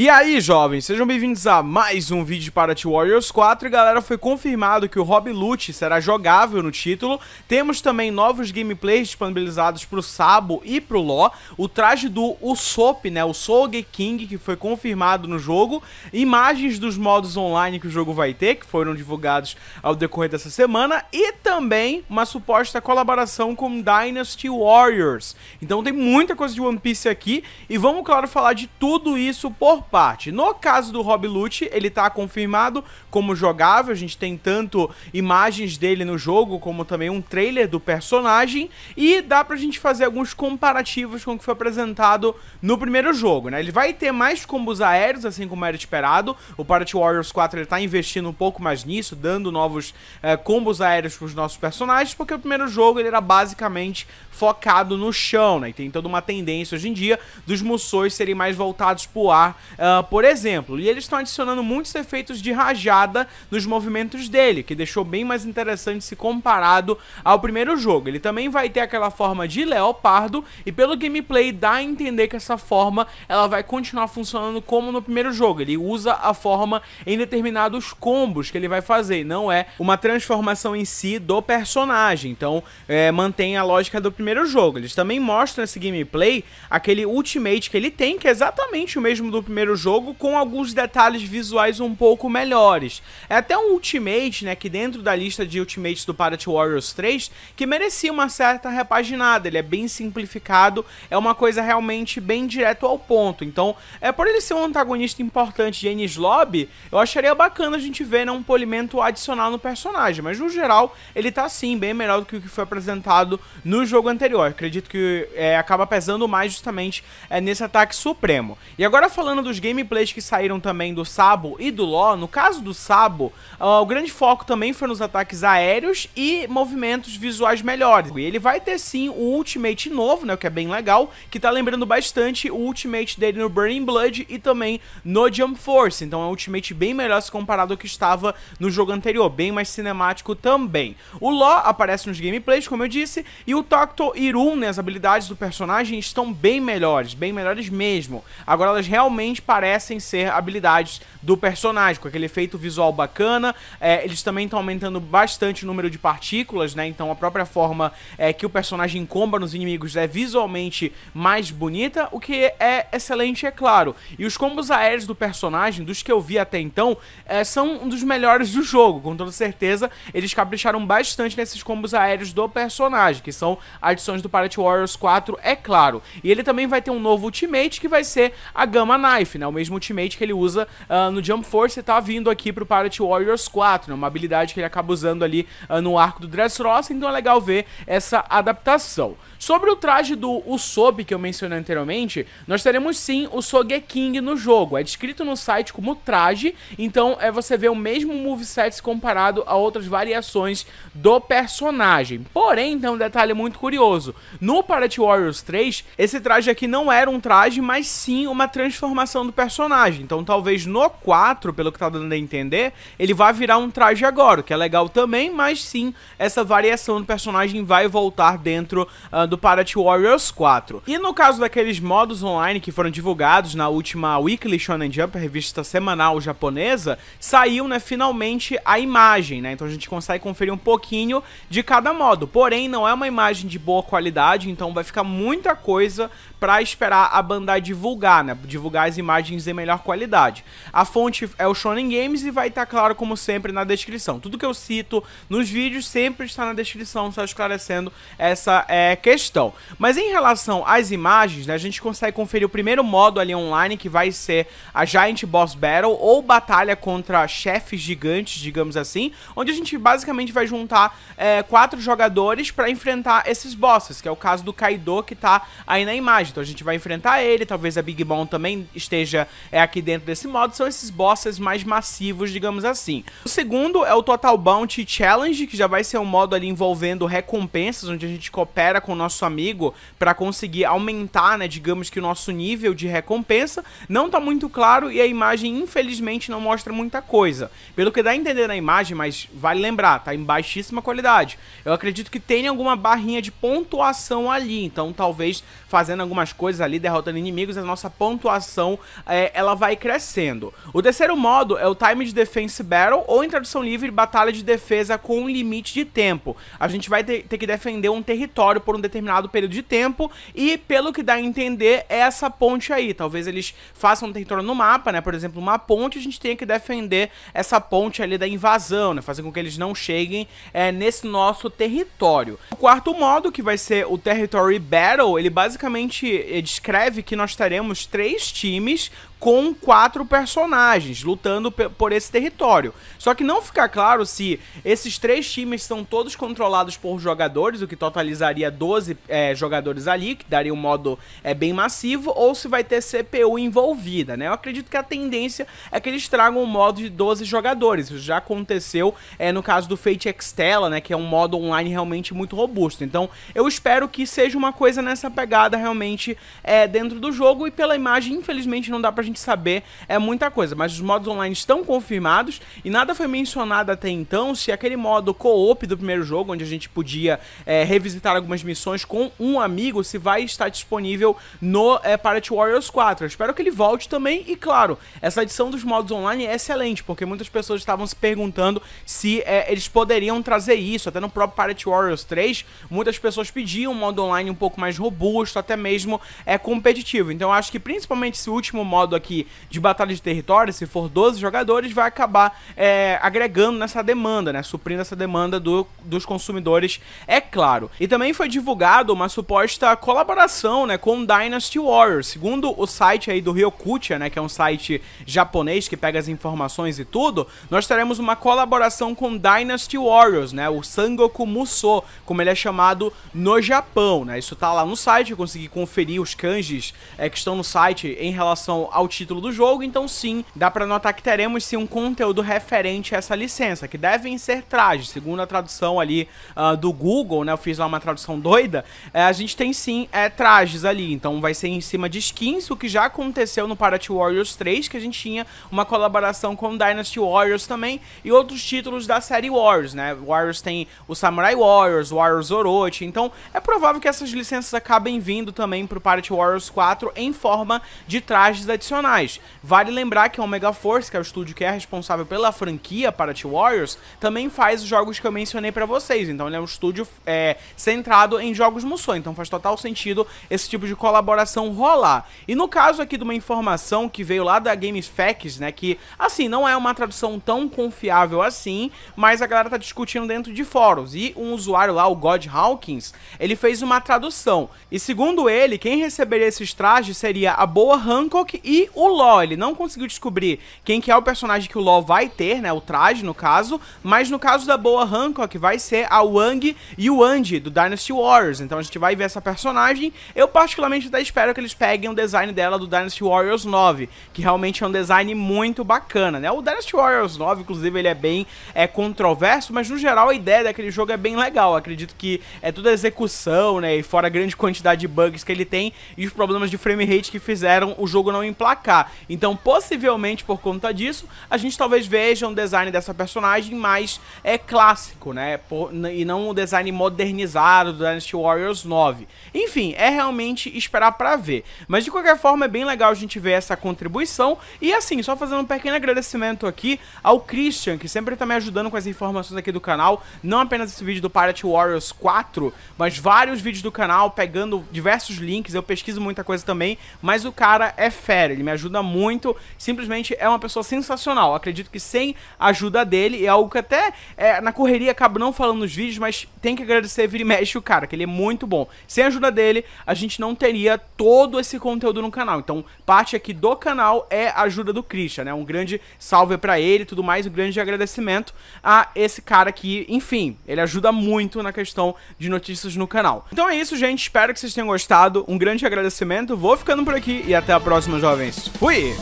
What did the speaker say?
E aí, jovens, sejam bem-vindos a mais um vídeo de Party Warriors 4 e, galera, foi confirmado que o Rob Lute será jogável no título Temos também novos gameplays disponibilizados para o Sabo e para o Ló O traje do Usopp, né, o Soge King, que foi confirmado no jogo Imagens dos modos online que o jogo vai ter, que foram divulgados ao decorrer dessa semana E também uma suposta colaboração com Dynasty Warriors Então tem muita coisa de One Piece aqui E vamos, claro, falar de tudo isso por parte. No caso do Rob Lute, ele está confirmado como jogável, a gente tem tanto imagens dele no jogo, como também um trailer do personagem, e dá pra gente fazer alguns comparativos com o que foi apresentado no primeiro jogo, né? Ele vai ter mais combos aéreos, assim como era esperado, o Pirate Warriors 4 ele tá investindo um pouco mais nisso, dando novos eh, combos aéreos pros nossos personagens, porque o primeiro jogo ele era basicamente focado no chão, né? E tem toda uma tendência hoje em dia dos mussois serem mais voltados pro ar uh, por exemplo. E eles estão adicionando muitos efeitos de rajada nos movimentos dele, que deixou bem mais interessante se comparado ao primeiro jogo. Ele também vai ter aquela forma de leopardo e pelo gameplay dá a entender que essa forma ela vai continuar funcionando como no primeiro jogo. Ele usa a forma em determinados combos que ele vai fazer, não é uma transformação em si do personagem. Então, é, mantém a lógica do primeiro jogo. Eles também mostram esse gameplay aquele ultimate que ele tem, que é exatamente o mesmo do primeiro primeiro jogo com alguns detalhes visuais um pouco melhores. É até um Ultimate, né, que dentro da lista de Ultimates do Pirate Warriors 3, que merecia uma certa repaginada, ele é bem simplificado, é uma coisa realmente bem direto ao ponto. Então, é por ele ser um antagonista importante de Ennis Lobby, eu acharia bacana a gente ver né, um polimento adicional no personagem, mas no geral ele tá sim bem melhor do que o que foi apresentado no jogo anterior. Acredito que é, acaba pesando mais justamente é, nesse ataque supremo. E agora falando do dos gameplays que saíram também do Sabo e do Ló, no caso do Sabo, uh, o grande foco também foi nos ataques aéreos e movimentos visuais melhores. E ele vai ter sim o Ultimate novo, né, o que é bem legal, que tá lembrando bastante o Ultimate dele no Burning Blood e também no Jump Force. Então é um Ultimate bem melhor se comparado ao que estava no jogo anterior, bem mais cinemático também. O Ló aparece nos gameplays, como eu disse, e o Tocto Irun, né, as habilidades do personagem estão bem melhores, bem melhores mesmo. Agora elas realmente realmente parecem ser habilidades do personagem, com aquele efeito visual bacana. É, eles também estão aumentando bastante o número de partículas, né? Então a própria forma é, que o personagem comba nos inimigos é visualmente mais bonita, o que é excelente, é claro. E os combos aéreos do personagem, dos que eu vi até então, é, são um dos melhores do jogo, com toda certeza. Eles capricharam bastante nesses combos aéreos do personagem, que são adições do Pirate Warriors 4, é claro. E ele também vai ter um novo ultimate que vai ser a Gama Knife Life, né? O mesmo ultimate que ele usa uh, no Jump Force e tá vindo aqui pro Pirate Warriors 4, né? Uma habilidade que ele acaba usando ali uh, no arco do Dressrosa, então é legal ver essa adaptação. Sobre o traje do Usopp que eu mencionei anteriormente, nós teremos sim o Sogeking no jogo. É descrito no site como traje, então é você vê o mesmo moveset comparado a outras variações do personagem. Porém, tem um detalhe muito curioso. No Pirate Warriors 3, esse traje aqui não era um traje, mas sim uma transformação evolução do personagem. Então talvez no 4, pelo que tá dando a entender, ele vai virar um traje agora, o que é legal também, mas sim, essa variação do personagem vai voltar dentro uh, do Pirate Warriors 4. E no caso daqueles modos online que foram divulgados na última Weekly Shonen Jump, a revista semanal japonesa, saiu, né, finalmente a imagem, né? Então a gente consegue conferir um pouquinho de cada modo. Porém, não é uma imagem de boa qualidade, então vai ficar muita coisa para esperar a Bandai divulgar, né? Divulgar as imagens imagens de melhor qualidade. A fonte é o Shonen Games e vai estar claro como sempre na descrição. Tudo que eu cito nos vídeos sempre está na descrição, só esclarecendo essa é, questão. Mas em relação às imagens, né, a gente consegue conferir o primeiro modo ali online, que vai ser a Giant Boss Battle, ou batalha contra chefes gigantes, digamos assim, onde a gente basicamente vai juntar é, quatro jogadores para enfrentar esses bosses, que é o caso do Kaido que tá aí na imagem. Então a gente vai enfrentar ele, talvez a Big Mom também esteja seja é aqui dentro desse modo, são esses bosses mais massivos, digamos assim. O segundo é o Total Bounty Challenge, que já vai ser um modo ali envolvendo recompensas, onde a gente coopera com o nosso amigo para conseguir aumentar, né, digamos que o nosso nível de recompensa. Não tá muito claro e a imagem, infelizmente, não mostra muita coisa. Pelo que dá a entender na imagem, mas vale lembrar, tá em baixíssima qualidade. Eu acredito que tem alguma barrinha de pontuação ali, então talvez fazendo algumas coisas ali, derrotando inimigos, a nossa pontuação é, ela vai crescendo. O terceiro modo é o Time de Defense Battle, ou em tradução livre, Batalha de Defesa com um limite de tempo. A gente vai ter, ter que defender um território por um determinado período de tempo, e pelo que dá a entender, é essa ponte aí. Talvez eles façam um território no mapa, né? Por exemplo, uma ponte, a gente tem que defender essa ponte ali da invasão, né? Fazer com que eles não cheguem é, nesse nosso território. O quarto modo, que vai ser o Territory Battle, ele basicamente eh, descreve que nós teremos três times is com quatro personagens lutando por esse território. Só que não fica claro se esses três times são todos controlados por jogadores, o que totalizaria 12 é, jogadores ali, que daria um modo é, bem massivo, ou se vai ter CPU envolvida, né? Eu acredito que a tendência é que eles tragam um modo de 12 jogadores. Isso já aconteceu é, no caso do Fate Extella, né? Que é um modo online realmente muito robusto. Então eu espero que seja uma coisa nessa pegada realmente é, dentro do jogo e pela imagem, infelizmente, não dá pra gente gente saber é muita coisa, mas os modos online estão confirmados e nada foi mencionado até então se aquele modo co-op do primeiro jogo, onde a gente podia é, revisitar algumas missões com um amigo, se vai estar disponível no é, Pirate Warriors 4. Eu espero que ele volte também e, claro, essa adição dos modos online é excelente, porque muitas pessoas estavam se perguntando se é, eles poderiam trazer isso, até no próprio Pirate Warriors 3, muitas pessoas pediam um modo online um pouco mais robusto, até mesmo é, competitivo. Então eu acho que principalmente esse último modo aqui aqui de batalha de território, se for 12 jogadores, vai acabar é, agregando nessa demanda, né? Suprindo essa demanda do, dos consumidores, é claro. E também foi divulgado uma suposta colaboração, né, com Dynasty Warriors. Segundo o site aí do Ryokucha, né, que é um site japonês que pega as informações e tudo, nós teremos uma colaboração com Dynasty Warriors, né, o Sangoku Musou, como ele é chamado no Japão, né? Isso tá lá no site, eu consegui conferir os kanjis é, que estão no site em relação ao título do jogo, então sim, dá para notar que teremos sim um conteúdo referente a essa licença, que devem ser trajes, segundo a tradução ali uh, do Google, né, eu fiz lá uma tradução doida, eh, a gente tem sim eh, trajes ali, então vai ser em cima de skins, o que já aconteceu no Pirate Warriors 3, que a gente tinha uma colaboração com Dynasty Warriors também, e outros títulos da série Warriors, né, Warriors tem o Samurai Warriors, Warriors Orochi, então é provável que essas licenças acabem vindo também pro Pirate Warriors 4 em forma de trajes adicionais profissionais. Vale lembrar que a Omega Force, que é o estúdio que é responsável pela franquia para T Warriors, também faz os jogos que eu mencionei para vocês. Então ele é um estúdio é, centrado em jogos Musou, então faz total sentido esse tipo de colaboração rolar. E no caso aqui de uma informação que veio lá da Games Facts, né, que assim, não é uma tradução tão confiável assim, mas a galera tá discutindo dentro de fóruns. E um usuário lá, o God Hawkins, ele fez uma tradução. E segundo ele, quem receberia esses trajes seria a Boa Hancock e o LoL ele não conseguiu descobrir quem que é o personagem que o LoL vai ter, né, o traje no caso, mas no caso da boa Hancock vai ser a Wang e o Andy do Dynasty Warriors. Então a gente vai ver essa personagem. Eu particularmente até espero que eles peguem o um design dela do Dynasty Warriors 9, que realmente é um design muito bacana, né? O Dynasty Warriors 9, inclusive, ele é bem é controverso, mas no geral a ideia daquele jogo é bem legal. acredito que é toda a execução, né, e fora a grande quantidade de bugs que ele tem e os problemas de frame rate que fizeram o jogo não emplacar então, possivelmente por conta disso, a gente talvez veja um design dessa personagem mais é, clássico, né? Por, e não um design modernizado do Dynasty Warriors 9. Enfim, é realmente esperar para ver. Mas de qualquer forma, é bem legal a gente ver essa contribuição. E assim, só fazendo um pequeno agradecimento aqui ao Christian, que sempre tá me ajudando com as informações aqui do canal. Não apenas esse vídeo do Pirate Warriors 4, mas vários vídeos do canal, pegando diversos links. Eu pesquiso muita coisa também, mas o cara é fera ele me ajuda muito, simplesmente é uma pessoa sensacional. Acredito que sem a ajuda dele, é algo que até é, na correria acabo não falando nos vídeos, mas tem que agradecer vira e mexe o cara, que ele é muito bom. Sem a ajuda dele, a gente não teria todo esse conteúdo no canal. Então, parte aqui do canal é a ajuda do Christian, né? Um grande salve para ele e tudo mais, um grande agradecimento a esse cara que, enfim, ele ajuda muito na questão de notícias no canal. Então é isso, gente. Espero que vocês tenham gostado. Um grande agradecimento. Vou ficando por aqui e até a próxima, jovens. mais. Fui!